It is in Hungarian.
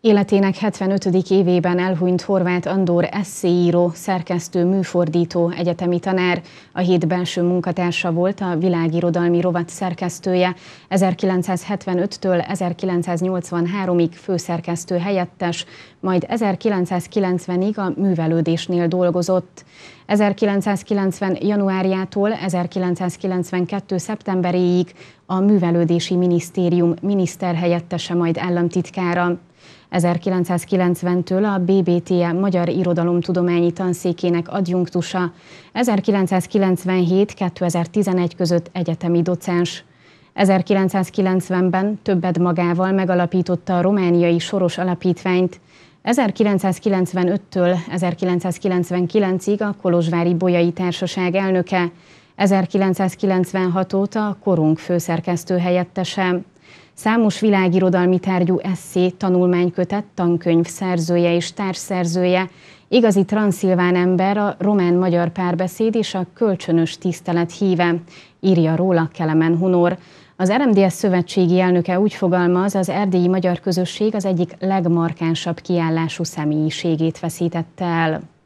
Életének 75. évében elhunyt Horváth Andor eszéíró, szerkesztő, műfordító, egyetemi tanár, a hét belső munkatársa volt, a világirodalmi rovat szerkesztője, 1975-től 1983-ig főszerkesztő helyettes, majd 1990-ig a művelődésnél dolgozott. 1990. januárjától 1992. szeptemberéig a Művelődési Minisztérium miniszterhelyettese majd államtitkára. 1990-től a BBT Magyar Irodalomtudományi Tanszékének adjunktusa, 1997-2011 között egyetemi docens. 1990-ben többet magával megalapította a Romániai Soros Alapítványt, 1995-től 1999-ig a Kolozsvári Bolyai Társaság elnöke, 1996 óta a Korunk főszerkesztő helyettese. Számos világirodalmi tárgyú eszé, tanulmánykötet, tankönyv szerzője és társszerzője, igazi transzilván ember a román-magyar párbeszéd és a kölcsönös tisztelet híve, írja róla Kelemen Hunor. Az RMDS szövetségi elnöke úgy fogalmaz, az erdélyi magyar közösség az egyik legmarkánsabb kiállású személyiségét veszítette el.